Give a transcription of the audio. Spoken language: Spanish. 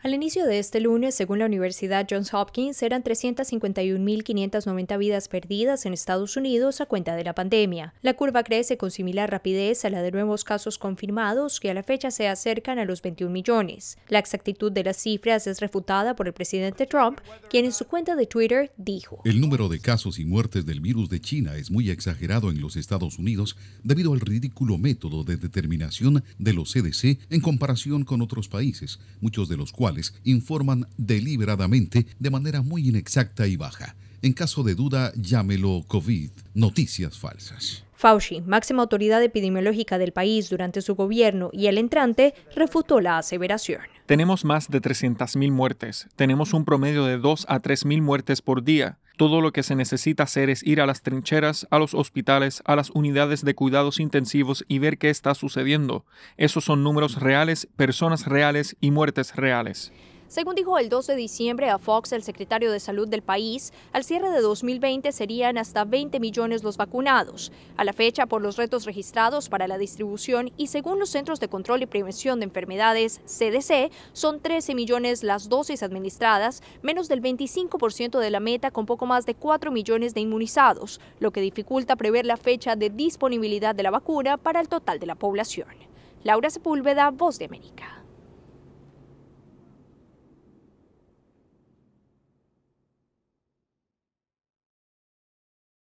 Al inicio de este lunes, según la Universidad Johns Hopkins, eran 351.590 vidas perdidas en Estados Unidos a cuenta de la pandemia. La curva crece con similar rapidez a la de nuevos casos confirmados, que a la fecha se acercan a los 21 millones. La exactitud de las cifras es refutada por el presidente Trump, quien en su cuenta de Twitter dijo: El número de casos y muertes del virus de China es muy exagerado en los Estados Unidos debido al ridículo método de determinación de los CDC en comparación con otros países, muchos de los cuales informan deliberadamente de manera muy inexacta y baja. En caso de duda, llámelo COVID, noticias falsas. Fauci, máxima autoridad epidemiológica del país durante su gobierno y el entrante, refutó la aseveración. Tenemos más de 300.000 muertes, tenemos un promedio de 2 a 3.000 muertes por día. Todo lo que se necesita hacer es ir a las trincheras, a los hospitales, a las unidades de cuidados intensivos y ver qué está sucediendo. Esos son números reales, personas reales y muertes reales. Según dijo el 12 de diciembre a Fox el secretario de Salud del país, al cierre de 2020 serían hasta 20 millones los vacunados. A la fecha, por los retos registrados para la distribución y según los Centros de Control y Prevención de Enfermedades, CDC, son 13 millones las dosis administradas, menos del 25% de la meta con poco más de 4 millones de inmunizados, lo que dificulta prever la fecha de disponibilidad de la vacuna para el total de la población. Laura Sepúlveda, Voz de América.